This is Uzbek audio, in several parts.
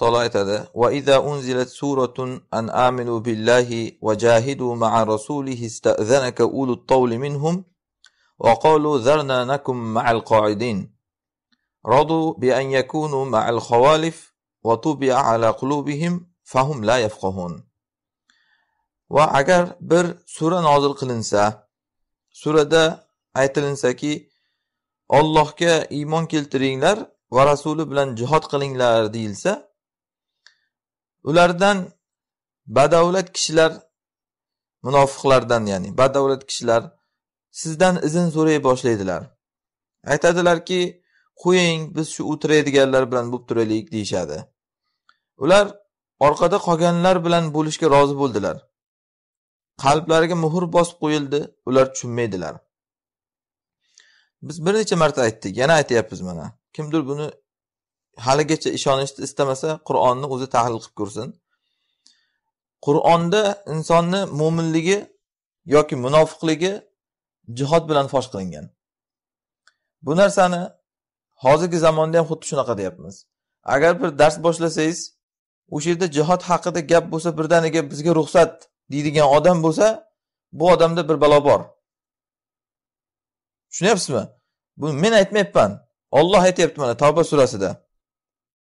taolo aytadi va ida unzilat suratun an aminu billahi va jahidu ma'a rasulihi ista'zanaka ulul tawli minhum va qalu zarna nakum ma'al qa'idin radu bi an yakunu ma'al khawalif va tubi'a ala qulubihim fahum la yafqahun va agar bir sura nozil qilinsa surada aytilinsaki ki Allohga iymon keltiringlar va rasuli bilan jihod qilinglar deyilsa ulardan badavlat kishilar munofiqlardan ya'ni badavlat kishilar sizdan izn so'ray boshlaydilar aytadilarki qo'ying biz shu o'tiradiganlar bilan bo'lib turaylik deyishadi ular orqada qolganlar bilan bo'lishga rozi bo'ldilar qalblariga muhr bosib qo'yildi ular tushunmaydilar biz bir necha marta aytdik yana aytyapmiz mana kimdir buni haligacha ishonishni istamasa qur'onni o'zi tahlil qilib ko'rsin qur'onda insonni mo'minligi yoki munofiqligi jihod bilan fosh qilingan bu narsani hozirgi zamonda ham xuddi shunaqa deyapmiz agar bir dars boshlasangiz o'sha yerda jihod haqida gap bo'lsa birdaniga bizga ruxsat deydigan odam bo'lsa bu odamda bir balo bor tushunyapsizmi buni men aytmayapman olloh aytyapti mana tavba surasida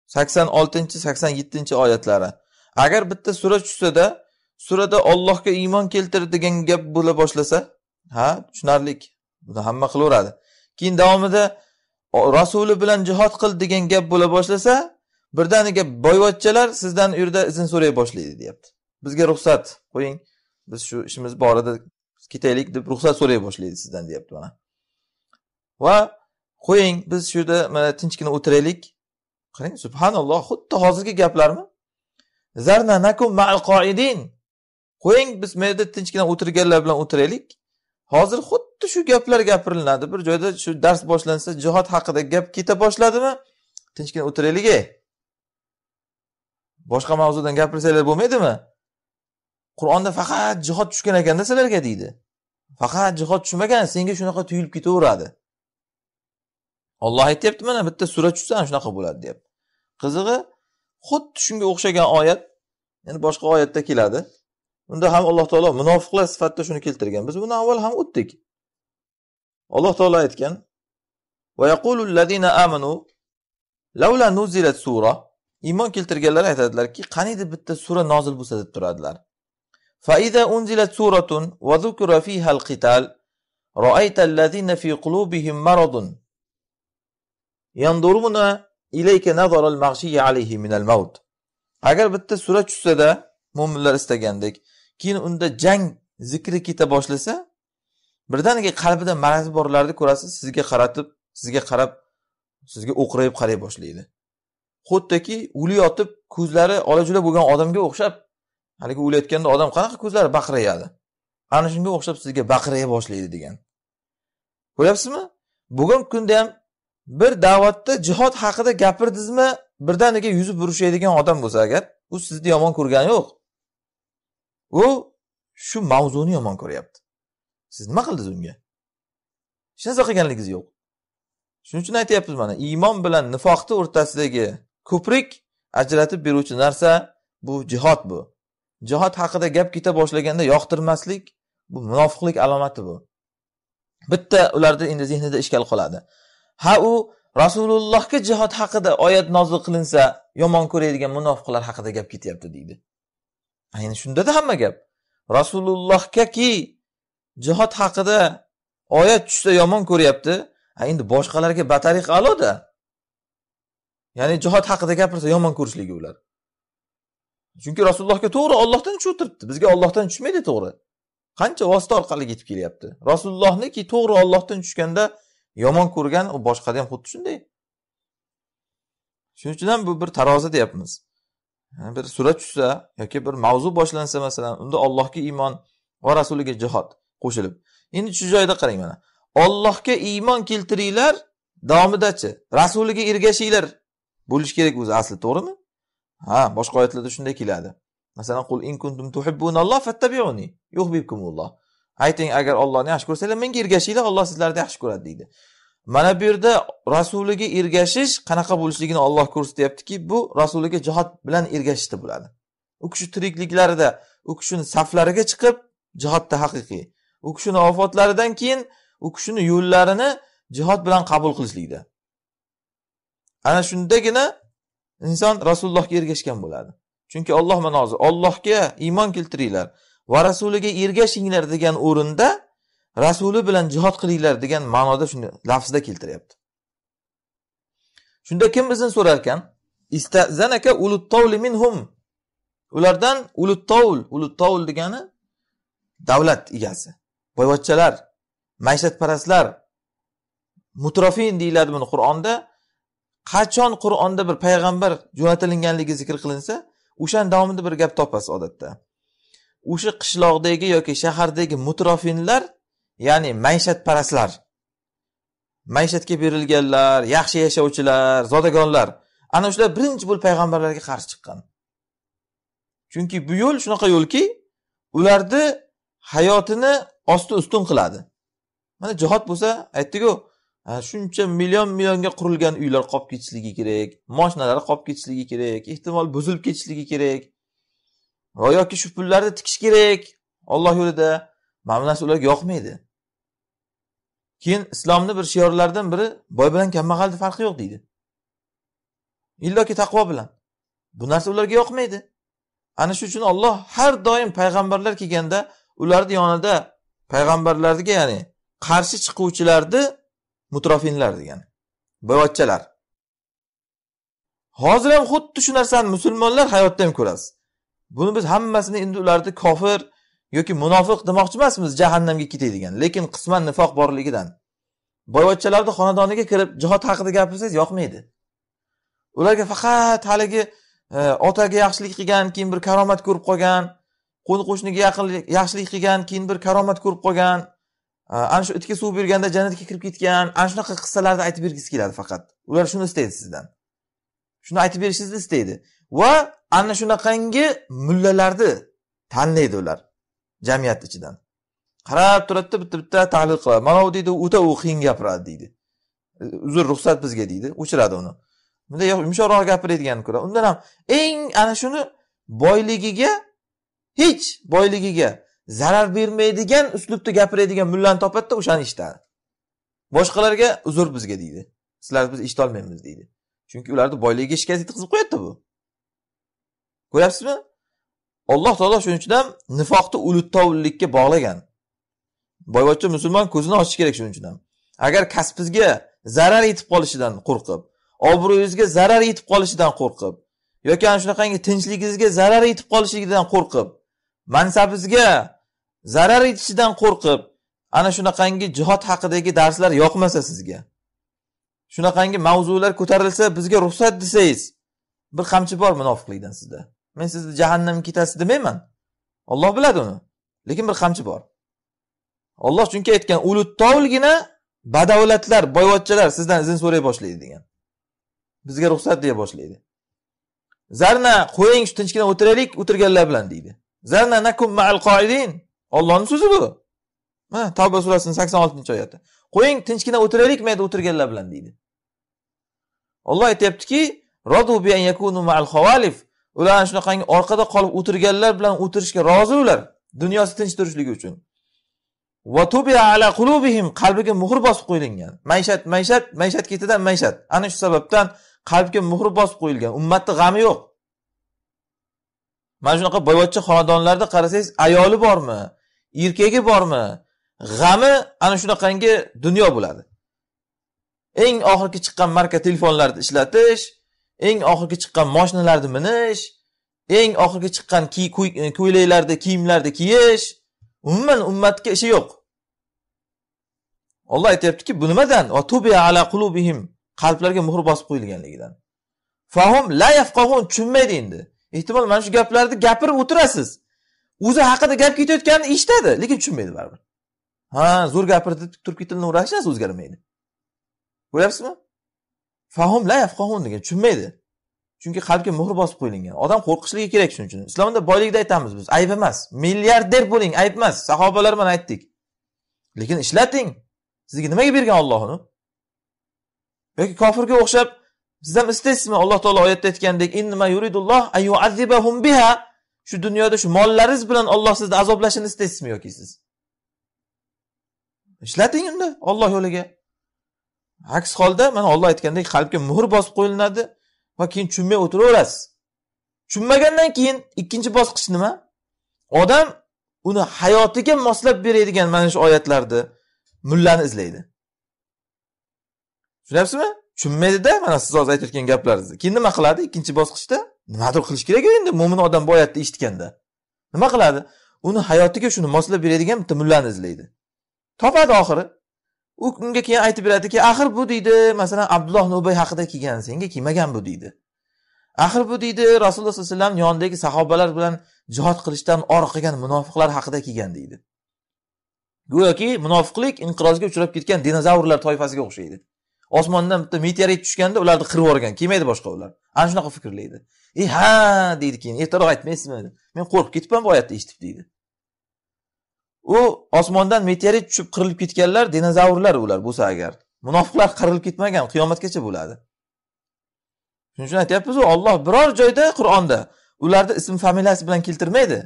sakson oltinchi sakson yettinchi oyatlari agar bitta sura tushsada surada ollohga iymon keltir degan gap bo'la boshlasa ha tushunarlik buni hamma qilaveradi keyin davomida rasuli bilan jihod qil degan gap bo'la boshlasa birdaniga boyvachchalar sizdan u yerda izn so'ray boshlaydi deyapti bizga ruxsat qo'ying biz shu ishimiz bor edi ketaylik deb ruxsat so'ray boshlaydi sizdan deyapti mana va qo'ying biz shu yerda mana tinchgina o'tiraylik qarang subhanalloh xuddi hozirgi gaplarmi zarna nakum qo'ying biz mana yerda tinchgina o'tirganlar bilan o'tiraylik hozir xuddi shu gaplar gapiriladi bir joyda shu dars boshlansa jihod haqida gap keta boshladimi tinchgina o'tiraylik ey boshqa mavzudan gapirsanglar bo'lmaydimi qur'onda faqat jihod tushgan ekanda sizlarga deydi faqat jihod tushmagan senga shunaqa tuyulib ketaveradi olloh aytyapti mana bitta sura tushsa ana shunaqa bo'ladi deyapti qizig'i xuddi shunga o'xshagan oyat yana boshqa oyatda keladi unda ham alloh taolo munofiqlar sifatida shuni keltirgan biz buni avval ham o'tdik alloh taolo aytgan sura iymon keltirganlar aytadilarki qaniydi bitta sura nozil bo'lsa deb turadilar فإذا أنزلت سورة وذكر فيها القتال رأيت الذين في قلوبهم مرض ينظرون ilayka alayhi maut agar bitta sura tushsada mo'minlar istagandek keyin unda jang zikri keta boshlasa birdaniga qalbida marazi borlarni ko'rasiz sizga qaratib sizga qarab sizga o'qrayib qaray boshlaydi xuddiki o'layotib ko'zlari olajula bo'lgan odamga o'xshab haligi o'layotganda odam qanaqa ko'zlari baqrayadi ana shunga o'xshab sizga baqray boshlaydi degan ko'ryapsizmi bugungi kunda ham bir da'vatda jihod haqida gapirdizmi birdaniga yuzi burishadigan odam bo'lsa agar u sizni yomon ko'rgani yo'q u shu mavzuni yomon ko'ryapti siz nima qildingiz unga hech narsa qilganligingiz yo'q shuning uchun aytyapmiz mana iymon bilan nifoqni o'rtasidagi ko'prik ajratib beruvchi narsa bu jihod bu jihod haqida gap keta boshlaganda yoqtirmaslik bu munofiqlik alomati bu bitta ularda endi zehnida ishkal qoladi ha u rasulullohga jihod haqida oyat nozil qilinsa yomon ko'radigan munofiqlar haqida gap ketyapti deydi ayni shundada hamma gap rasulullohgaki jihod haqida oyat tushsa yomon ko'ryapti endi boshqalarga batariq aloda ya'ni jihod haqida gapirsa yomon ko'rishligi ular chunki rasulullohga to'g'ri ollohdan tushib bizga ollohdan tushmaydi to'g'ri qancha vosita orqali yetib kelyapti rasulullohniki to'g'ri ollohdan tushganda yomon ko'rgan u boshqada ham xuddi shunday shuning uchun ham bu bir tarozi deyapmiz bir sura tushsa yoki bir mavzu boshlansa masalan unda ollohga iymon va rasuliga jihod qo'shilib endi shu joyda qarang mana ollohga iymon keltiringlar davomidachi rasuliga ergashinglar bo'lishi kerak o'zi asli to'g'rimi ha boshqa oyatlarda shunday keladi masalan qul in kuntum tuhibbunalloh fattabiuni yuhbibkumulloh ayting agar ollohni yaxshi ko'rsanglar menga ergashinglar olloh sizlarni yaxshi ko'radi deydi mana bu yerda rasuliga ergashish qanaqa bo'lishligini olloh ko'rsatyaptiki bu rasuliga jihod bilan ergashishda bo'ladi u kishi tirikliklarida u kishini saflariga chiqib jihodda haqiqiy u kishini vafotlaridan keyin u kishini yo'llarini jihod bilan qabul qilishlikda ana shundagina inson rasulullohga ergashgan bo'ladi chunki olloh mana hozir ollohga iymon keltiringlar va rasuliga ergashinglar degan o'rinda rasuli bilan jihod qilinglar degan ma'noda shunday lafzda keltiryapti shunda kim bizni so'rar ekan istazanaka ulutovli minhum ulardan ulutovl ulutovl degani davlat egasi boyvachchalar maishatparastlar mutrofin deyiladi buni qur'onda qachon qur'onda bir payg'ambar jo'natilinganligi zikr qilinsa o'shani davomida bir gap topasiz odatda o'sha qishloqdagi yoki shahardagi mutrofinlar ya'ni maishatparastlar maishatga berilganlar yaxshi yashovchilar zodagonlar ana shular birinchi bo'lib payg'ambarlarga qarshi chiqqan chunki bu yo'l shunaqa yo'lki ularni hayotini osti ustun qiladi mana jihod bo'lsa aytdiku shuncha million millionga qurilgan uylar qolib ketishligi kerak moshinalar qolib ketishligi kerak ehtimol buzilib ketishligi kerak va yoki shu pullarni tikish kerak Alloh yo'lida mana bu narsa ularga yoqmaydi keyin islomni bir shiorlaridan biri boy bilan kambag'alni farqi yo'q deydi illoki taqvo bilan bu narsa ularga yoqmaydi ana shu uchun Alloh har doim payg'ambarlar kelganda ularni yonida payg'ambarlarga ya'ni qarshi chiquvchilarni mutrofinlar degan boyvachchalar hozir ham xuddi shu narsani musulmonlar hayotda ham ko'rasiz buni biz hammasini endi ularni kofir yoki munofiq demoqchi emasmiz jahannamga ketadigan lekin qisman nifoq borligidan boyvachchalarni xonadoniga kirib jihod haqida gapirsangiz yoqmaydi ularga faqat haligi e, otaga yaxshilik qilgan keyin bir karomat ko'rib qolgan qo'ni qo'shniga yaxshilik qilgan keyin bir karomat ko'rib qolgan e, ana shu itga suv berganda jannatga kirib ketgan ana shunaqa qissalarni aytib bergisi keladi faqat ular shuni istaydi sizdan shuni aytib berishingizni istaydi va ana shunaqangi mullalarni tanlaydi ular jamiyat ichidan qarab turadida bitta bitta tahlil qiladi mana u deydi o'ta u qiyin gapiradi deydi uzr ruxsat bizga deydi o'chiradi uni bunday yumshoqroq gapiradigan ko'ra undan ham eng ana shuni boyligiga hech boyligiga zarar bermaydigan uslubda gapiradigan mullani topadida o'shani eshitadi boshqalarga uzr bizga deydi sizlar biz eshitolmaymiz deydi chunki ularni boyligiga shikast yetkazib qo'yadida bu ko'ryapsizmi alloh taolo shuning uchun ham nifoqni uluttovlikka bog'lagan boyvachcha musulmon ko'zini ochishi kerak shuning uchun ham agar kasbingizga zarar yetib qolishidan qo'rqib obro'yingizga zarar yetib qolishidan qo'rqib yoki ana shunaqangi tinchligingizga zarar yetib qolishligidan qo'rqib mansabingizga zarar yetishidan qo'rqib ana shunaqangi jihod haqidagi darslar yoqmasa sizga shunaqangi mavzular ko'tarilsa bizga ruxsat desangiz bir qamchi bor munofiqlikdan sizda men sizni jahannamga ketasiz demayman olloh biladi uni lekin bir qamchi bor olloh chunki aytgan uluttovlgina badavlatlar boyvachchalar sizdan izn so'ray boshlaydi degan bizga ruxsat deya boshlaydi zarna qo'ying shu tinchgina o'tiraylik o'tirganlar bilan deydi zarna nakum ma'al qoidin ollohni so'zi bu mana tavba surasini sakson oltinchi oyati qo'ying tinchgina o'tiraylik mayda o'tirganlar bilan deydi olloh aytyaptiki bi an yakunu ma'al ular shunaqangi orqada qolib o'tirganlar bilan o'tirishga rozi ular dunyosi tinch turishligi uchun ala qulubihim qalbiga muhr bosib qo'yilgan maishat maishat maishat ketidan maishat ana shu sababdan qalbga muhr bosib qo'yilgan ummatni g'ami yo'q mana shunaqa boyvachcha xonadonlarda qarasangiz ayoli bormi erkagi bormi g'ami ana shunaqangi dunyo bo'ladi eng oxirgi chiqqan marka telefonlarni ishlatish eng oxirgi chiqqan moshinalarni minish eng oxirgi chiqqan ko'ylaklarda e, kiyimlarda kiyish umuman ummatga ishi yo'q olloh aytyaptiki bu nimadan ala qulubihim qalblarga muhr bosib qo'yilganligidan fahum la yafqahun tushunmaydi endi ehtimol mana shu gaplarni gapirib o'tirasiz o'zi haqida gap ketayotganini eshitadi lekin tushunmaydi baribir ha zo'r gapirdi deb turib o'rashasi o'zgarmaydi ko'ryapsizmi fahm la yafqahun degan tushunmaydi chunki qalbga muhr bosib qo'yilgan odam qo'rqishligi kerak shuning uchun islomda boylikni aytamiz biz ayb emas milliarder bo'ling ayb emas sahobalar bilan aytdik lekin ishlating sizga nimaga bergan olloh uni yoki kofirga o'xshab siz ham istaysizmi alloh taolo oyatda aytgandek biha shu dunyoda shu mollaringiz bilan olloh sizni azoblashini istaysizmi yoki siz ishlating unda olloh yo'liga aks holda mana olloh aytgandek qalbga muhr bosib qo'yilinadi va keyin tushunmay o'tiraverasiz tushunmagandan keyin ikkinchi bosqich nima odam uni hayotiga moslab beradigan mana shu oyatlarni mullani izlaydi tushunyapsizmi tushunmaydida mana siz hozir aytayotgan gaplaringizni keyin nima qiladi ikkinchi bosqichda nimadir qilish kerak endi mo'min odam bu oyatni eshitganda nima qiladi uni hayotiga shuni moslab beradigan bitta mullani izlaydi topadi oxiri u unga keyin aytib beradiki axir bu deydi masalan abdulloh ubay haqida kelgan senga kelmagan bu deydi axir bu deydi rasululloh sallallohu alayhi vasallam yonidagi sahobalar bilan jihod qilishdan or qilgan munofiqlar haqida kelgan deydi go'yoki munofiqlik inqirozga uchrab ketgan dinozavrlar toifasiga o'xshaydi osmondan bitta meteorit tushganda ularni qirib yuborgan kelmaydi boshqa ular ana shunaqa fikrlaydi e ha deydi keyin ertaroq aytmaysizmi men qo'rqib ketibman bu oyatni eshitib deydi u osmondan meteorit tushib qirilib ketganlar dinozavrlar ular bo'lsa agar munofiqlar qirilib ketmagan qiyomatgacha bo'ladi shuning uchun aytyapmizu olloh biror joyda qur'onda ularni ism familiyasi bilan keltirmaydi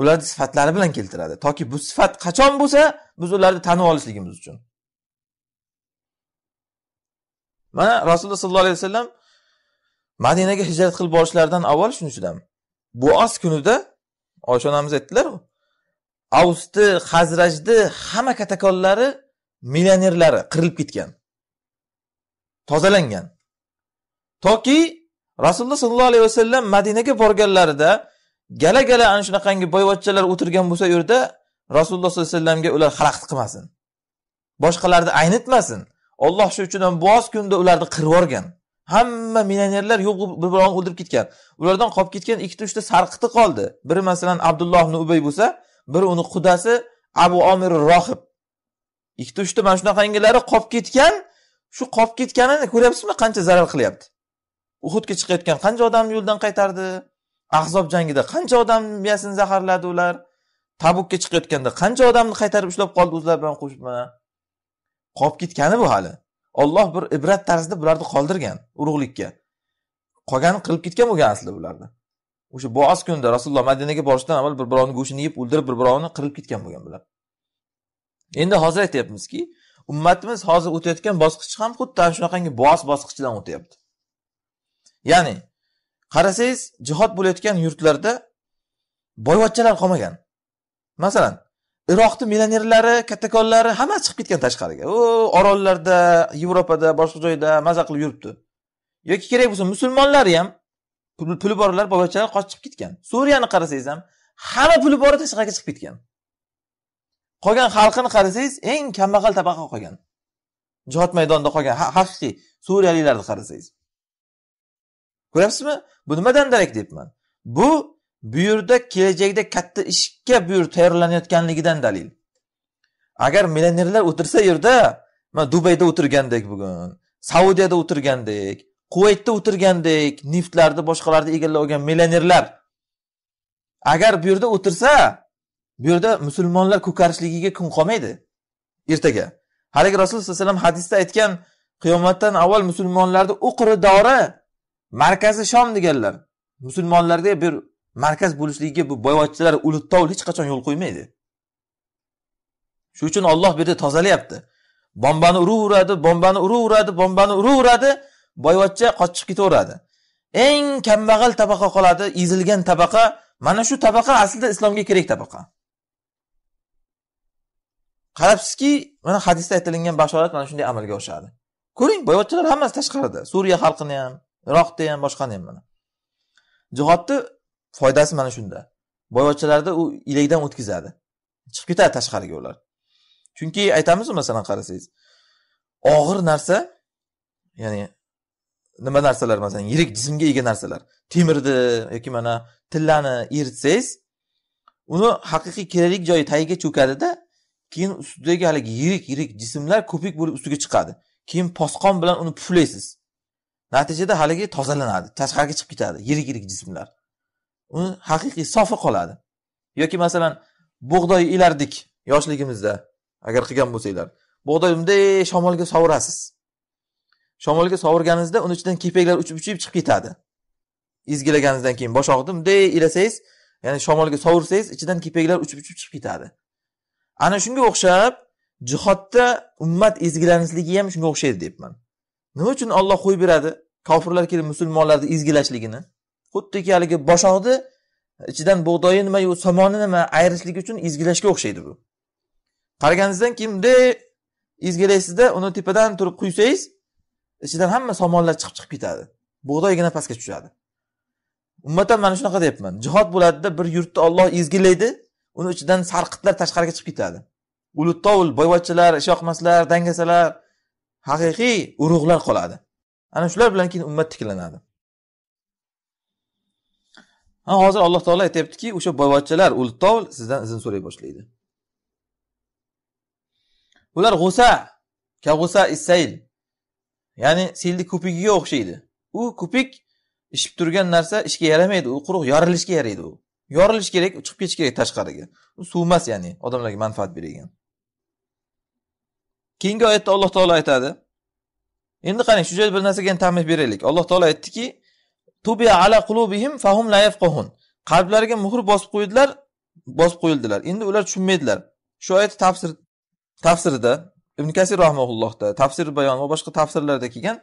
ularni sifatlari bilan keltiradi toki bu sifat qachon bo'lsa biz ularni tanib olishligimiz uchun mana rasululloh sollallohu alayhi vasallam madinaga hijrat qilib borishlaridan avval ham bu oz kunida oysha onamiz aytdilaru avsni hazrajni hamma katakonlari millionerlari qirilib ketgan tozalangan toki rasululloh sollallohu alayhi vasallam madinaga borganlarida gala gala ana shunaqangi boyvachchalar o'tirgan bo'lsa u yerda rasululloh sollallohu alayhi vasallamga ular xalaqit qilmasin boshqalarni aynitmasin olloh shu uchun ham bu oz kunda ularni qirib yuborgan hamma millionerlar yo'q bo'lib bir birovni o'ldirib ketgan ulardan qolib ketgan ikkita uchta sarqiti qoldi biri masalan abdulloh ibn ubay bo'lsa bir uni qudasi abu omir rohib ikkita uchta mana shunaqangilari qolib ketgan shu qolib ketganini ko'ryapsizmi qancha zarar qilyapti uhudga chiqayotgan qancha odamni yo'ldan qaytardi ahzob jangida qancha odamni miyasini zaharladi ular tabukka chiqayotganda qancha odamni qaytarib ushlab qoldi o'zlar bilan qo'shib mana qolib ketgani bu hali olloh bir ibrat tarzida bularni qoldirgan urug'likka qolgani qilib ketgan bo'lgan aslida bularni o'sha boas kunda rasululloh madinaga borishdan avval bir birovni go'shtini yeb o'ldirib bir birovni qirib ketgan bo'lgan bular endi hozir aytyapmizki ummatimiz hozir o'tayotgan bosqich ham xuddi ana shunaqangi bos bosqichidan o'tyapti ya'ni qarasangiz jihod bo'layotgan yurtlarda boyvachchalar qolmagan masalan iroqni millionerlari kattakonlari hammasi chiqib ketgan tashqariga u orollarda yevropada boshqa joyda maza qilib yuribdi yoki kerak bo'lsa musulmonlar ham puli borlar bobochalar qochib ketgan suriyani qarasangiz ham hamma puli bori tashqariga chiqib ketgan qolgan xalqini qarasangiz eng kambag'al tabaqa qolgan jihod maydonida qolgan haqiqiy suriyaliklarni qarasangiz ko'ryapsizmi bu nimadan darak deyapman bu bu yerda kelajakda katta ishga bu yer tayyorlanayotganligidan dalil agar millionerlar o'tirsa yerda mana dubayda o'tirgandek bugun saudiyada o'tirgandek quvaytda o'tirgandek neftlarni boshqalarni egallab olgan millionerlar agar bu yerda o'tirsa bu yerda musulmonlar ko'karishligiga kun qolmaydi ertaga haligi rasululloh sallallohu alayhi vasallam hadisda aytgan qiyomatdan avval musulmonlarni dori markazi shom deganlar musulmonlarga bir markaz bo'lishligiga bu boyvachchalar ulug'tovul hech qachon yo'l qo'ymaydi shuning uchun olloh bu yerda tozalayapti bombani uraveradi bombani uraveradi bombani uraveradi boyvachcha qochib ketaveradi eng kambag'al tabaqa qoladi ezilgan tabaqa mana shu tabaqa aslida islomga kerak tabaqa qarabsizki mana hadisda aytilingan bashorat mana shunday amalga oshadi ko'ring boyvachchalar hammasi tashqarida suriya xalqini ham iroqni ham boshqani ham mana jihodni foydasi mana shunda boyvachchalarni u ilakdan o'tkazadi chiqib ketadi tashqariga ular chunki aytamizu masalan qarasangiz og'ir narsa ya'ni nima narsalar masalan yirik jismga ega narsalar temirni yoki mana tillani eritsangiz uni haqiqiy kerakli joyi tagiga cho'kadida keyin ustidagi haligi yirik yirik jismlar ko'pik bo'lib ustiga chiqadi keyin posqon bilan uni puflaysiz natijada haligi tozalanadi tashqariga chiqib ketadi yirik yirik jismlar uni haqiqiy sofi qoladi yoki masalan bug'doy ilardik yoshligimizda agar qilgan bo'lsanglar bug'doy bunday shamolga savurasiz shamolga sovurganingizda uni ichidan kepaklar uchib uchib chiqib ketadi ezgilaganingizdan keyin bosh og'ridi bunday ilasangiz ya'ni shamolga sovursangiz ichidan kepaklar uchib uchib chiqib ketadi ana shunga o'xshab jihodda ummat ezgilanishligi ham shunga o'xshaydi deyapman nima uchun olloh qo'yib beradi kofirlar kelib musulmonlarni ezgilashligini xuddiki haligi og'ni ichidan bug'doyi nima yo somoni nima ayrishlik uchun ezgilashga o'xshaydi bu qaraganingizdan keyin bunday ezgilaysizda uni tepadan turib quysangiz ichidan hamma somonlar chiqib chiqib ketadi bug'doygina pastga tushadi ummat ham mana shunaqa deyapman jihod bo'ladida bir yurtni olloh ezgilaydi uni ichidan sarqitlar tashqariga chiqib ketadi ulutovul boyvachchalar ishyoqmaslar dangasalar haqiqiy urug'lar qoladi ana shular bilan keyin ummat tiklanadi ha hozir alloh taolo aytyaptiki o'sha boyvachchalar uluttovul sizdan izn so'ray boshlaydi ular g'usa kag'usa g'usa isayl ya'ni selni ko'pigiga o'xshaydi u ko'pik ishib turgan narsa ishga yaramaydi u quruq yorilishga yaraydi u yorilishi kerak chiqib ketishi kerak tashqariga u suv emas ya'ni odamlarga manfaat beradigan keyingi oyatda alloh taolo aytadi endi qarang shu joyda bir narsaga tamih beraylik alloh taolo aytdiki tubiya ala qulubihim fahum la yafqahun qalblariga muhr bosib qo'ydilar bosib qo'yildilar endi ular tushunmaydilar shu oyat tafsir tafsirida ibn kasir rahmaullohda tafsir bayon va boshqa tafsirlarda kelgan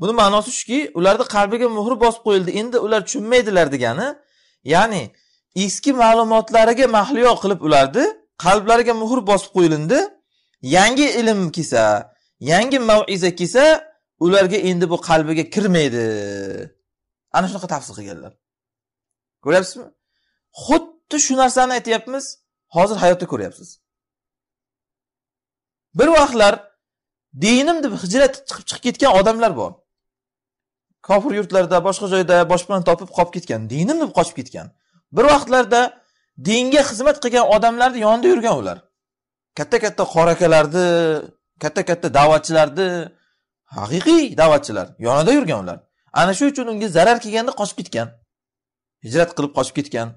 buni ma'nosi shuki ularni qalbiga muhr bosib qo'yildi endi ular tushunmaydilar degani ya'ni eski ma'lumotlariga mahliyo qilib ularni qalblariga muhr bosib qo'yilindi yangi ilm kelsa yangi maviza kelsa ularga endi bu qalbiga kirmaydi ana shunaqa tafsir qilganlar ko'ryapsizmi xuddi shu narsani aytyapmiz hozir hayotda ko'ryapsiz bir vaqtlar dinim deb hijrat chiqib chiqib ketgan odamlar bor kofir yurtlarda boshqa joyda boshpana topib qolib ketgan dinim deb qochib ketgan bir vaqtlarda dinga xizmat qilgan odamlarni yonida yurgan ular katta katta qorakalarni katta katta da'vatchilarni haqiqiy da'vatchilar yonida yurgan ular ana shu uchun unga zarar kelganda qochib ketgan hijrat qilib qochib ketgan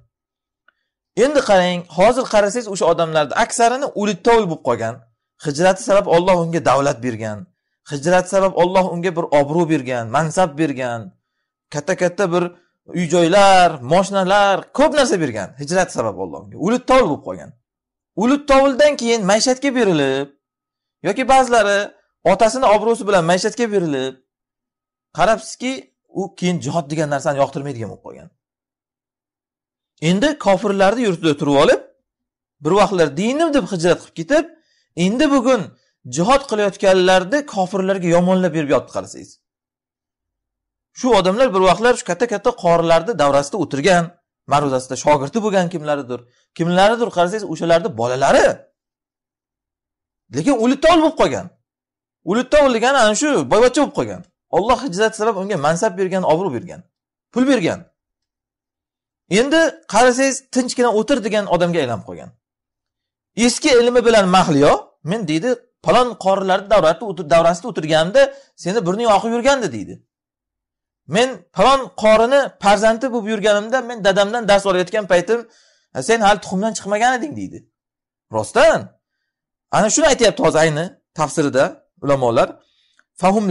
endi qarang hozir qarasangiz o'sha odamlarni aksarini o'liktovul bo'lib qolgan hijrati sabab olloh unga davlat bergan hijrati sabab olloh unga bir obro' bergan mansab bergan katta katta bir uy joylar moshinalar ko'p narsa bergan hijrati sabab olloh unga ulut tovul bo'lib qolgan ulut tovuldan keyin maishatga berilib yoki ba'zilari otasini obro'si bilan maishatga berilib qarabsizki u keyin jihod degan narsani yoqtirmaydigan bo'lib qolgan endi kofirlarni yurtida turib olib bir vaqtlar dinim deb hijrat qilib ketib endi bugun jihod qilayotganlarni kofirlarga yomonlab berib yotib qarasangiz shu odamlar bir vaqtlar shu katta katta qorilarni davrasida o'tirgan ma'ruzasida shogirdi bo'lgan kimlaridir kimlaridir qarasangiz o'shalarni bolalari lekin ulitol bo'lib qolgan ulitol degani ana shu boyvachcha bo'lib qolgan olloh hijrat sabab unga mansab bergan obro' bergan pul bergan endi qarasangiz tinchgina o'tir degan odamga aylanib qolgan eski ilmi bilan mahliyo men deydi palon qorilarni davrasida o'tirganimda seni burning oqib yurgandi deydi men palon qorini farzandi bo'lib yurganimda men dadamdan dars olayotgan paytim sen hali tuxumdan chiqmagan eding deydi rostdan ana shuni aytyapti hozir ayni tafsirida ulamolar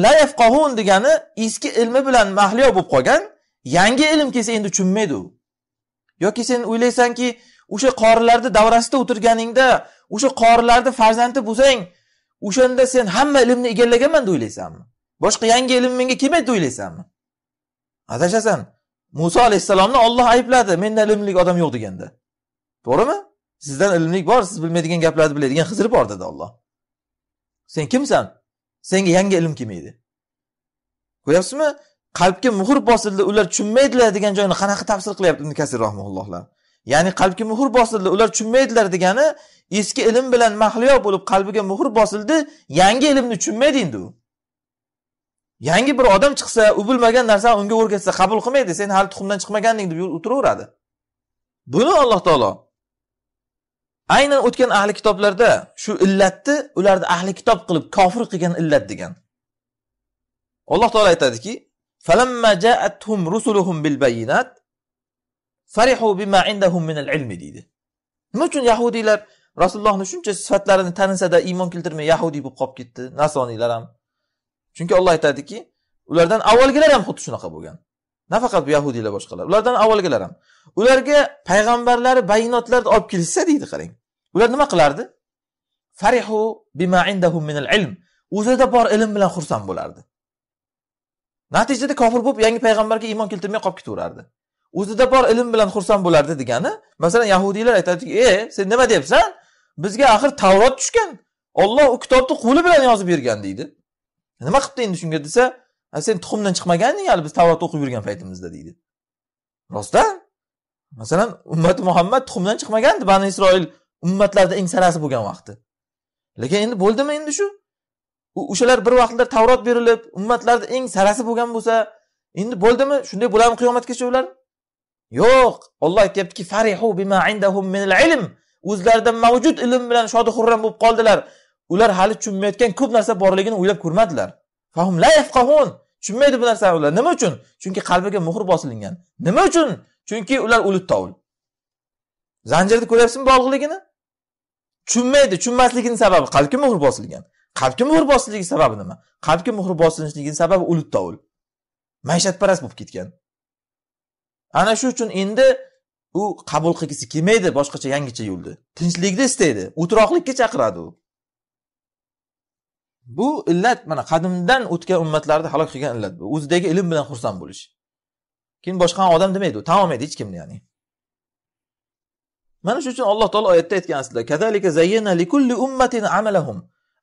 la degani eski ilmi bilan mahliyo bo'lib qolgan yangi ilm kelsa endi tushunmaydi u yoki sen o'ylaysanki o'sha qorilarni davrasida o'tirganingda o'sha qorilarni farzandi bo'lsang o'shanda sen hamma ilmni egallaganman deb o'ylaysanmi boshqa yangi ilm menga kelmaydi deb o'ylaysanmi adashasan muso alayhissalomni olloh aybladi mendan ilmli odam yo'q deganda to'g'rimi sizdan ilmli bor siz bilmaydigan gaplarni biladigan hizr bor dedi olloh sen kimsan senga yangi ilm kelmaydi ko'ryapsizmi qalbga muhr bosildi ular tushunmaydilar degan joyini qanaqa tafsir qilyapti ibn kasir rahmaullohlar ya'ni qalbga muhr bosildi ular tushunmaydilar degani eski ilm bilan mahliyo bo'lib qalbiga muhr bosildi yangi ilmni tushunmaydi endi u yangi bir odam chiqsa u bilmagan narsani unga o'rgatsa qabul qilmaydi sen hali tuxumdan chiqmaganding deb o'tiraveradi buni alloh taolo aynan o'tgan ahli kitoblarda shu illatni ularni ahli kitob qilib kofir qilgan illat degan alloh taolo aytadiki farihu bima indahum min al ilmi deydi nima uchun yahudiylar rasulullohni shuncha sifatlarini tanisada iymon keltirmay yahudiy bo'lib qolib ketdi nasoniylar ham chunki olloh aytadiki ulardan avvalgilar ham xuddi shunaqa bo'lgan nafaqat bu yahudiylar boshqalar ulardan avvalgilar ham ularga payg'ambarlari bayinotlarni olib kelishsa deydi qarang ular nima qilardi farihu bima indahum al ilm o'zida bor ilm bilan xursand bo'lardi natijada kofir bo'lib yangi payg'ambarga iymon keltirmay qolib ketaverardi o'zida bor ilm bilan xursand bo'lardi degani masalan yahudiylar aytadiki e sen nima deyapsan bizga axir tavrot tushgan olloh u kitobni qo'li bilan yozib bergan deydi nima qilibdi endi shunga desa sen tuxumdan chiqmaganding hali biz tavrot o'qib yurgan paytimizda deydi rostdan masalan ummati muhammad tuxumdan chiqmagandi bani isroil ummatlarda eng sarasi bo'lgan vaqti lekin endi bo'ldimi endi shu o'shalar bir vaqtlar tavrot berilib ummatlarda eng sarasi bo'lgan bo'lsa endi bo'ldimi shunday bo'ladimi qiyomatgacha ular yo'q olloh aytyaptiki farihu bima indahum minal ilm o'zlarida mavjud ilm bilan shodi xurram bo'lib qoldilar ular hali tushunmayotgan ko'p narsa borligini o'ylab ko'rmadilar fahum la yafqahun tushunmaydi bu narsani ular nima uchun chunki qalbiga muhr bosilingan nima uchun chunki ular ulut tovul zanjirni ko'ryapsizmi bog'liqligini tushunmaydi tushunmasligini sababi qalbga muhr bosilgan qalbga muhr bosilishligi sababi nima qalbga muhr bosilishligini sababi ulut tovul maishatparast bo'lib ketgan ana shu uchun endi u qabul qilgisi kelmaydi boshqacha yangicha yo'lni tinchlikni istaydi o'troqlikka chaqiradi u bu illat mana qadimdan o'tgan ummatlarni halok qilgan illat bu o'zidagi ilm bilan xursand bo'lish keyin boshqa odam demaydi u tan olmaydi hech kimni ya'ni mana shu uchun alloh taolo oyatda aytgan aslida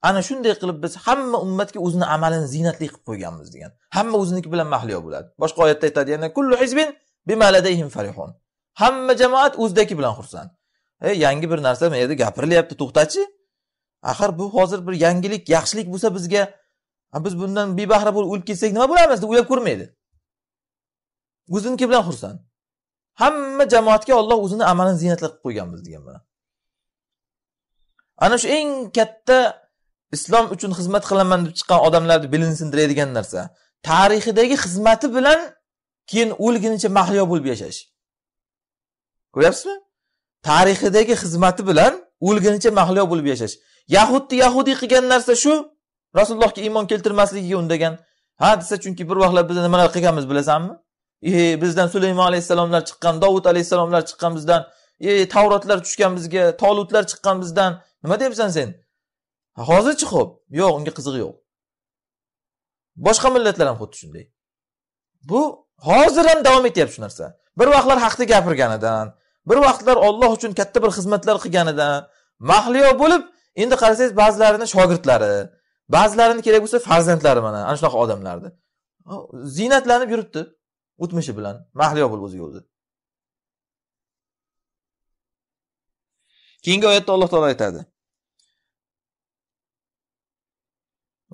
ana shunday qilib biz hamma ummatga o'zini amalini ziynatli qilib qo'yganmiz degan hamma o'ziniki bilan mahliyo bo'ladi boshqa oyatda aytadi yana kullu hizbin hamma jamoat o'zidagi bilan xursand e yangi bir narsa mana yerda gapirilyapti to'xtachi axir bu hozir bir yangilik yaxshilik bo'lsa bizga biz bundan bebahra bo'lib o'lib ketsak nima bo'lamiz deb o'ylab ko'rmaydi o'ziniki bilan xursand hamma jamoatga olloh o'zini amalini ziynatli qilib qo'yganmiz degan bilan ana shu eng katta islom uchun xizmat qilaman deb chiqqan odamlarni bilinsintiradigan narsa tarixidagi xizmati bilan keyin o'lgunicha mahliyo bo'lib yashash ko'ryapsizmi tarixidagi xizmati bilan o'lgunicha mahliyo bo'lib yashash yahudni yahudiy qilgan narsa shu rasulullohga iymon keltirmasligiga undagan ha desa chunki bir vaqtlar biz nimalar qilganmiz bilasanmi e bizdan sulaymon alayhissalomlar chiqqan dovud alayhissalomlar chiqqan bizdan e tavrotlar tushgan bizga tolutlar chiqqan bizdan nima deyapsan sen hozirchi ho'p yo'q unga qizig'i yo'q boshqa millatlar ham xuddi shunday bu hozir ham davom etyapti shu narsa bir vaqtlar haqni gapirganidan bir vaqtlar olloh uchun katta bir xizmatlar qilganidan mahliyo bo'lib endi qarasangiz ba'zilarini shogirdlari ba'zilarini kerak bo'lsa farzandlari mana ana shunaqa odamlarni ziynatlanib yuribdi o'tmishi bilan mahliyo bo'lib o'ziga o'zi keyingi oyatda alloh taolo aytadi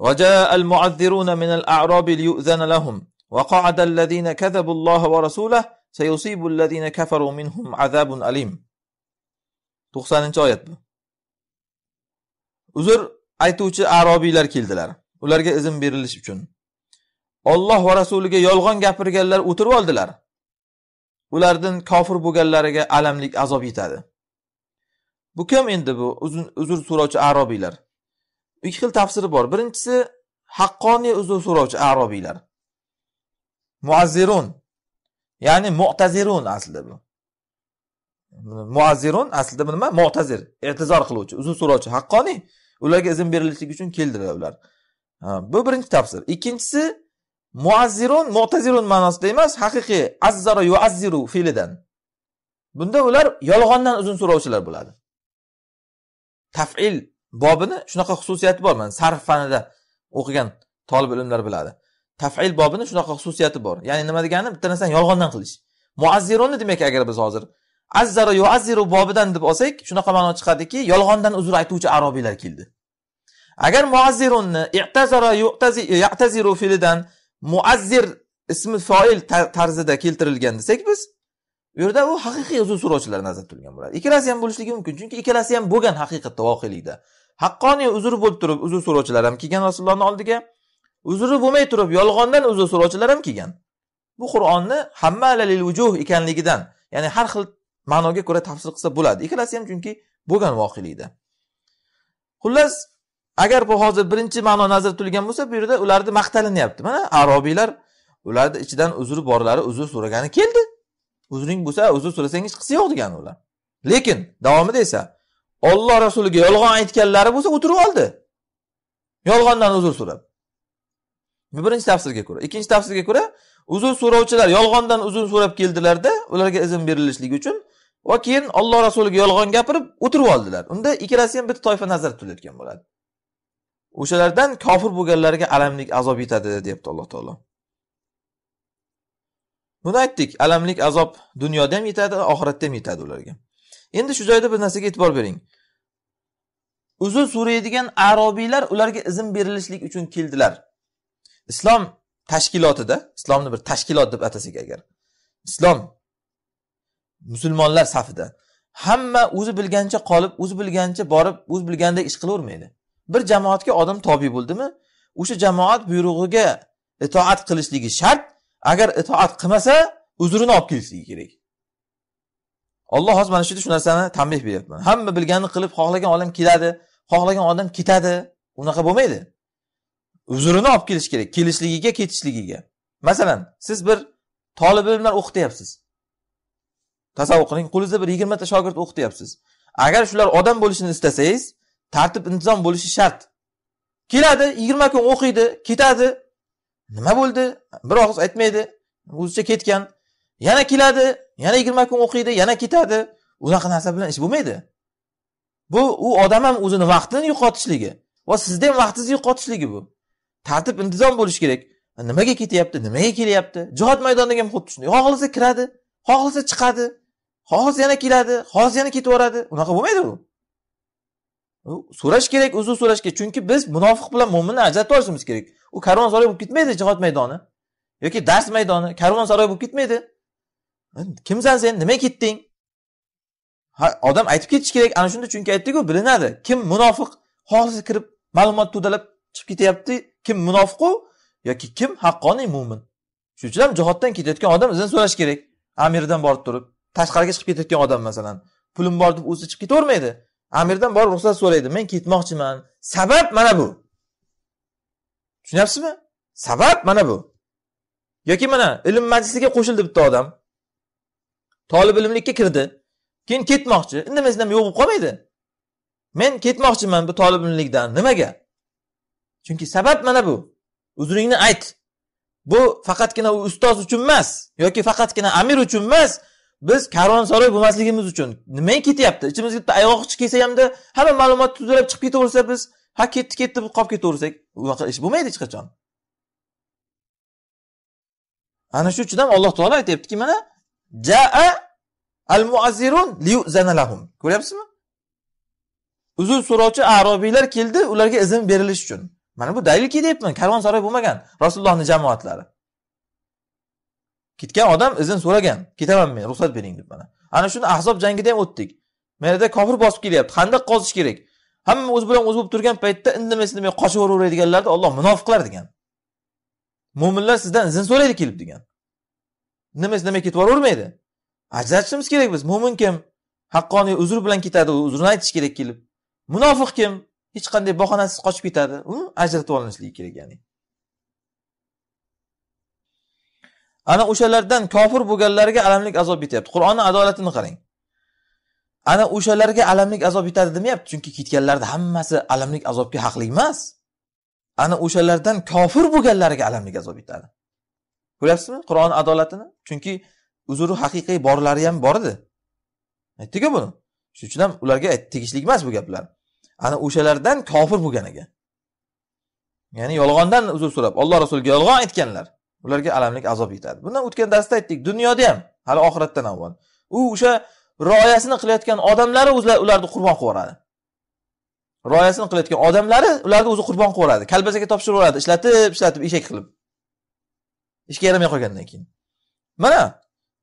وجاء المعذرون من الأعراب ليؤذن لهم وقعد الذين كذبوا الله ورسوله سيصيب الذين كفروا منهم عذاب أليم 90 oyat bu uzr aytuvchi arobiylar keldilar ularga izn berilish uchun Alloh va rasuliga yolg'on gapirganlar o'tirib oldilar ulardan kofir bo'lganlariga alamlik azob yetadi bu kim endi bu uzr so'rovchi arobiylar ikki xil tafsiri bor birinchisi haqqoniy uzr so'rovchi arobiylar muazzirun ya'ni mu'tazirun aslida bu muazzirun aslida bu nima mu'tazir e'tizor qiluvchi uzr so'rovchi haqqoniy ularga izn berilishligi uchun keldilar ular bu birinchi tafsir ikkinchisi muazzirun mu'tazirun ma'nosida emas haqiqiy azzaro yuazziru fe'lidan bunda ular yolg'ondan uzun so'rovchilar bo'ladi tafil bobini shunaqa xususiyati bor mana sarf fanida o'qigan tolib ilmlar biladi tafil bobini shunaqa xususiyati bor ya'ni nima degani bitta narsani yolg'ondan qilish muazzironni demak agar biz hozir azzaro yuazziru bobidan deb olsak shunaqa ma'no chiqadiki yolg'ondan uzr aytuvchi arobiylar keldi agar muazzironni i'tazara ya'taziru fe'lidan muazzir ismi foil tarzida keltirilgan desak biz bu yerda u haqiqiy uzr so'rovchilar nazarda tutilgan bo'ladi ikkalasi ham bo'lishligi mumkin chunki ikkalasi ham bo'lgan haqiqatda voqelikda haqqoniy uzr bo'lib turib uzr so'rovchilar ham kelgan rasulullohni oldiga uzri bo'lmay turib yolg'ondan uzr so'rovchilar ham kelgan bu qur'onni hamma lil vujuh ekanligidan ya'ni har xil ma'noga ko'ra tafsir qilsa bo'ladi ikkalasi ham chunki bo'lgan voqelikda xullas agar bu hozir birinchi ma'no nazarda tutilgan bo'lsa bu yerda ularni maqtalinyapti mana arobiylar ularni ichidan uzri borlari uzr so'ragani keldi uzring bo'lsa uzr so'rasang hech qisi yo'q degan ular lekin davomida esa olloh rasuliga yolg'on aytganlari bo'lsa o'tirib oldi yolg'ondan uzr so'rab bu birinchi tafsirga ko'ra ikkinchi tafsirga ko'ra uzr so'rovchilar yolg'ondan uzr so'rab keldilarda ularga izn berilishligi uchun va keyin olloh rasuliga yolg'on gapirib o'tirib oldilar unda ikkalasi ham bitta toifa nazarda tutilayotgan bo'ladi o'shalardan kofir bo'lganlarga alamlik azob yetadi deyapti alloh taolo buni aytdik alamlik azob dunyoda ham yetadi oxiratda ham yetadi ularga endi shu joyda bir narsaga e'tibor bering uzr so'raydigan arobiylar ularga izn berilishlik uchun keldilar islom tashkilotida islomni bir tashkilot deb atasak agar islom musulmonlar safida hamma o'zi bilgancha qolib o'zi bilgancha borib o'zi bilganidek ish qilavermaydi bir jamoatga odam tobe bo'ldimi o'sha jamoat buyrug'iga itoat qilishligi shart agar itoat qilmasa uzrini olib kelishligi kerak olloh hozir mana shu yerda shu narsani tanbeh beryapman hamma bilganini qilib xohlagan odam keladi xohlagan odam ketadi unaqa bo'lmaydi uzrini olib kelish kerak kelishligiga ketishligiga masalan siz bir tolib ilmlar o'qityapsiz tasavvur qiling qo'lingizda bir yigirmata shogird o'qityapsiz agar shular odam bo'lishini istasangiz tartib intizom bo'lishi shart keladi yigirma kun o'qiydi ketadi nima bo'ldi bir og'iz aytmaydi o'zicha ketgan yana keladi yana yigirma kun o'qiydi yana ketadi unaqa narsa bilan ish bo'lmaydi bu u odam ham o'zini vaqtini yo'qotishligi va sizni ham vaqtingizni yo'qotishligi bu tartib intizom bo'lishi kerak nimaga ketyapti nimaga kelyapti jihod maydoniga ham xuddi shunday xohlasa kiradi xohlasa chiqadi xohlasa yana keladi xohlasa yana ketib yuboradi unaqa bo'lmaydi u so'rash kerak uzr so'rash kerak chunki biz munofiq bilan mo'minni ajratib olishimiz kerak u karvonsaroy bo'lib ketmaydi jihod maydoni yoki dars maydoni karvonsaroy bo'lib ketmaydi kimsan sen nimaga ketding ha odam aytib ketishi kerak ana shunda chunki aytdiku bilinadi kim munofiq xohlasa kirib ma'lumot to'dalab chiqib ketyapti kim munofiqu yoki kim haqqoniy mo'min shuning uchun ham jihoddan ketayotgan odam izn so'rash kerak amirdan borib turib tashqariga chiqib ketayotgan odam masalan pulim bor deb o'zi chiqib ketavermaydi amirdan borib ruxsat so'raydi men ketmoqchiman sabab mana bu tushunyapsizmi sabab mana bu yoki mana ilm majlisiga qo'shildi bitta odam tolib ilmlikka kirdi keyin ketmoqchi indamasdan yo'q bo'lib qolmaydi men ketmoqchiman bu tolib ilmlikdan nimaga chunki sabab mana bu uzringni ayt bu faqatgina u ustoz uchun emas yoki faqatgina amir uchun emas biz karvonsaroy bo'lmasligimiz uchun nimaga ketyapti ichimizga bitta ayg'oqchi kelsa hamda hamma ma'lumot tuzalab chiqib ketaversa biz ha ketdi ketdi deb qolib ketaversak unaqa ish bo'lmaydi hech qachon ana shu uchun ham alloh taolo aytyaptiki mana jaa al muazzirun ko'ryapsizmi uzr so'rovchi arobiylar keldi ularga izn berilishi uchun mana bu dalilki deyapman karvonsaroy bo'lmagan rasulullohni jamoatlari ketgan odam izn so'ragan ketaman men ruxsat bering deb mana ana shuni ahzob jangida ham o'tdik yerda kofir bosib kelyapti handaq qozish kerak hamma o'zi bilan o'zi bo'lib turgan paytda indamay sindamay qochaveradiganlarni olloh munofiqlar degan mo'minlar sizdan izn so'raydi kelib degan indamay sindamay ketib yuboravermaydi ajratishimiz kerak biz mo'min kim haqqoniy uzr bilan ketadi uzrni aytish kerak kelib munofiq kim hech qanday bahonasiz qochib ketadi u ajratib olinishligi kerak ya'ni ana o'shalardan kofir bo'lganlarga alamlik azob yetyapti qur'onni adolatini qarang ana o'shalarga alamlik azob yetadi demayapti chunki ketganlarni hammasi alamlik azobga haqli emas ana o'shalardan kofir bo'lganlarga alamlik azob yetadi ko'ryapsizmi qur'on adolatini chunki uzuri haqiqiy borlari ham bor edi aytdiku buni shuning uchun ham ularga tegishli emas bu gaplar ana o'shalardan kofir bo'lgan ekan ya'ni yolg'ondan uzr so'rab Alloh rasuliga yolg'on aytganlar ularga alamlik azob yetadi bundan o'tgan darsda aytdik dunyoda ham hali oxiratdan avval u o'sha rioyasini qilayotgan odamlari o'zlari ularni qurbon qilib yuboradi rioyasini qilayotgan odamlari ularni o'zi qurbon qilib yuboradi kalbasaga topshirib yuboradi ishlatib ishlatib eshak qilib ishga yaramay qolgandan keyin mana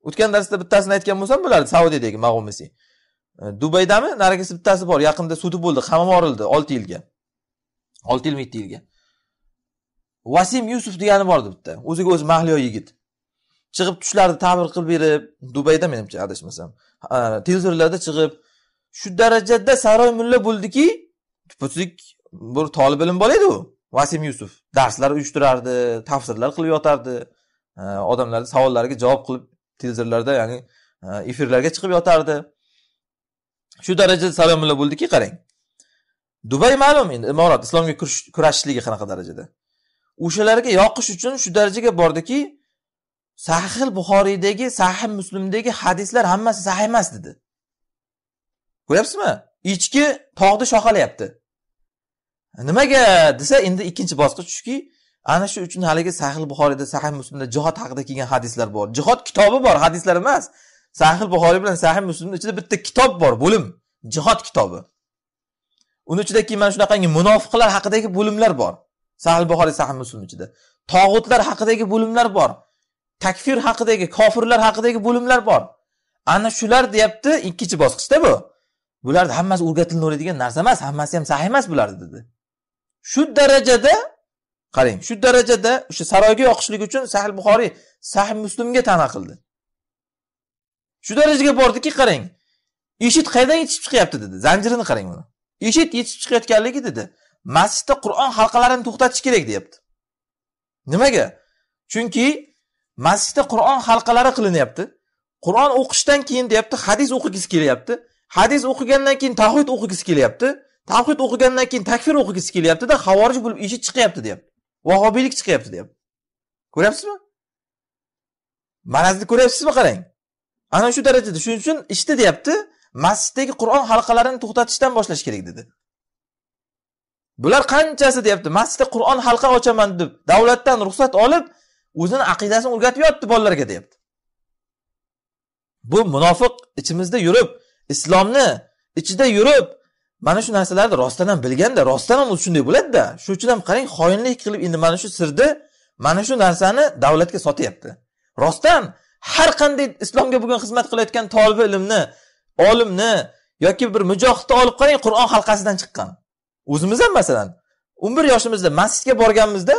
o'tgan darsda bittasini aytgan bo'lsam bularni saudiyadagi mag'umisiy dubaydami narigisi bittasi bor yaqinda sudi bo'ldi qamab orildi olti yilga olti yilmi yetti yilga vasim yusuf degani bor bitta o'ziga o'zi mahliyo yigit chiqib tushlarni ta'bir qilib berib dubayda menimcha adashmasam televizorlarda chiqib shu darajada saroy mulla bo'ldiki tuppa bir tolib ilm bola edi u vasim yusuf darslar uyushtirardi tafsirlar qilib yotardi odamlarni savollariga javob qilib televizorlarda ya'ni e, efirlarga chiqib yotardi shu darajada salomullo bo'ldiki qarang dubay ma'lum endi imorat islomga kurashishligi qanaqa darajada o'shalarga yoqish uchun shu darajaga bordiki sahih buxoriydagi sahih muslimdagi hadislar hammasi sahih emas dedi ko'ryapsizmi echki tog'da shoxalayapti nimaga desa endi ikkinchi bosqich shuki ana shu uchun haligi sahil buxoriyda sahih muslimda jihod haqida kelgan hadislar bor jihod kitobi bor hadislar emas sahih buxoriy bilan sahih muslimni ichida bitta kitob bor bo'lim jihod kitobi uni ichida keyin mana shunaqangi munofiqlar haqidagi bo'limlar bor sahih buxoriy sahih muslim ichida tog'utlar haqidagi bo'limlar bor takfir haqidagi kofirlar haqidagi bo'limlar bor ana shular deyapti ikkinchi bosqichda bu bularni hammasi o'rgatilaveradigan narsa emas hammasi ham sahih emas bularni dedi shu darajada qarang shu darajada o'sha saroyga yoqishlik uchun sahil buxoriy sahih muslimga tana qildi shu darajaga bordiki qarang eshit qayerdan yetishib chiqyapti dedi zanjirini qarang uni eshit yetishib chiqayotganligi dedi masjidda qur'on halqalarini to'xtatish kerak deyapti nimaga chunki masjidda qur'on halqalari qilinyapti qur'on o'qishdan keyin deyapti hadis o'qigisi kelyapti hadis o'qigandan keyin tavhid o'qigisi kelyapti tavhid o'qigandan keyin takfir o'qigisi kelyaptida havorij bo'lib ishi chiqyapti deyapti vahobiylik chiqyapti deyapti ko'ryapsizmi marazni ko'ryapsizmi qarang ana shu darajada shuning uchun ishda deyapti masjiddagi qur'on halqalarini to'xtatishdan boshlash kerak dedi bular qanchasi deyapti masjidda qur'on halqa ochaman deb davlatdan ruxsat olib o'zini aqidasini o'rgatib yotdi bolalarga deyapti bu munofiq ichimizda yurib islomni ichida yurib mana shu narsalarni rostdan ham bilganda rostdan ham o'zi shunday bo'ladida shuning uchun ham qarang xoinlik qilib endi mana shu sirni mana shu narsani davlatga sotyapti rostdan har qanday islomga bo'lgan xizmat qilayotgan tolibi ilmni olimni yoki bir mujohidni olib qarang qur'on halqasidan chiqqan o'zimiz ham masalan o'n bir yoshimizda masjidga borganimizda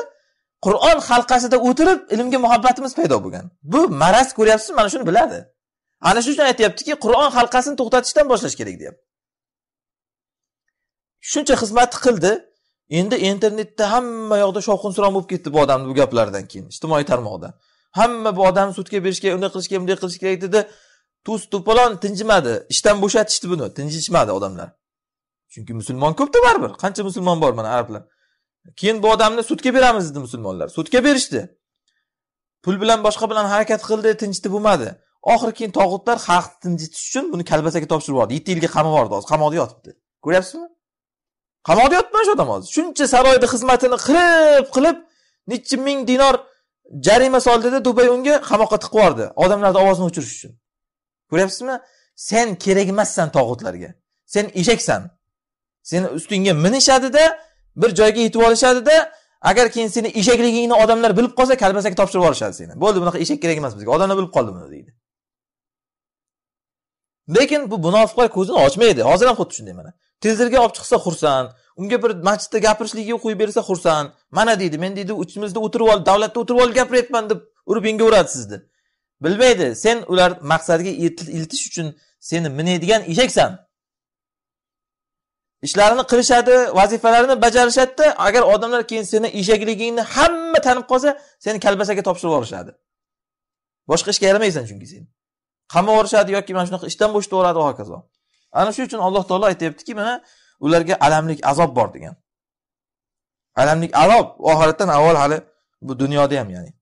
qur'on halqasida o'tirib ilmga muhabbatimiz paydo bo'lgan bu maraz ko'ryapsiz mana shuni biladi ana shu uchun aytyaptiki qur'on halqasini to'xtatishdan boshlash kerak deyapti shuncha xizmat qildi endi internetda hamma yoqda shovqin suron bo'lib ketdi bu odamni bu gaplardan keyin ijtimoiy tarmoqda hamma bu odamni sudga berish kerak unday qilish kerak bunday qilish kerak dedi to's to'polon tinchimadi ishdan bo'shatishdi buni tinchishmadi odamlar chunki musulmon ko'pda baribir qancha musulmon bor mana arablar keyin bu odamni sudga beramiz dedi musulmonlar sudga berishdi pul bilan boshqa bilan harakat qildi tinchitib bo'lmadi oxiri keyin tog'utlar xalqni tinchitish uchun buni kalbasaga topshirib yubordi yetti yilga qamab yubordi hozir qamoqda yotibdi ko'ryapsizmi qamoqda yotibdi mana shu odam hozir shuncha saroyda xizmatini qilib qilib necha ming dinor jarima soldida dubay unga qamoqqa tiqib yubordi odamlarni ovozini o'chirish uchun ko'ryapsizmi sen kerak emassan tog'utlarga sen eshaksan seni ustingga minishadida bir joyga yetib olishadida agar keyin seni eshakligingni odamlar bilib qolsa kalbasaga topshirib yuborishadi seni bo'ldi bunaqa eshak kerak emas bizga odamlar bilib qoldi buni deydi lekin bu munofiqlar ko'zini ochmaydi hozir ham xuddi shunday mana tezirga olib chiqsa xursand unga bir masjidda gapirishligiga qo'yib bersa xursand mana deydi men deydi ichimizda o'tirib olib davlatda o'tirib olib gapiryapman deb urib menga uradi sizni bilmaydi sen ular maqsadga iltish uchun seni minaydigan eshaksan ishlarini qilishadi vazifalarini bajarishadida agar odamlar keyin seni eshakligingni hamma tanib qolsa seni kalbasaga topshirib yuborishadi boshqa ishga yaramaysan chunki sen qamab yuborishadi yoki mana shunaqa ishdan bo'shatib yuboradi va hokazo ana shu uchun alloh taolo aytyaptiki mana ularga alamlik azob bor degan alamlik azob oxiratdan avval hali bu dunyoda ham ya'ni